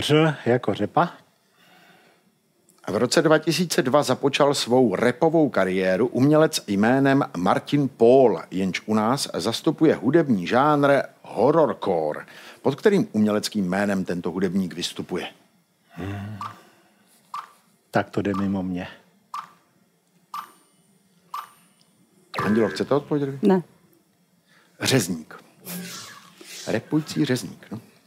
Ř jako řepa. V roce 2002 započal svou repovou kariéru umělec jménem Martin Paul, jenž u nás zastupuje hudební žánr horrorcore. Pod kterým uměleckým jménem tento hudebník vystupuje? Hmm. Tak to jde mimo mě. Andělo, chcete odpovědět? Ne. Řezník. Repující řezník, no.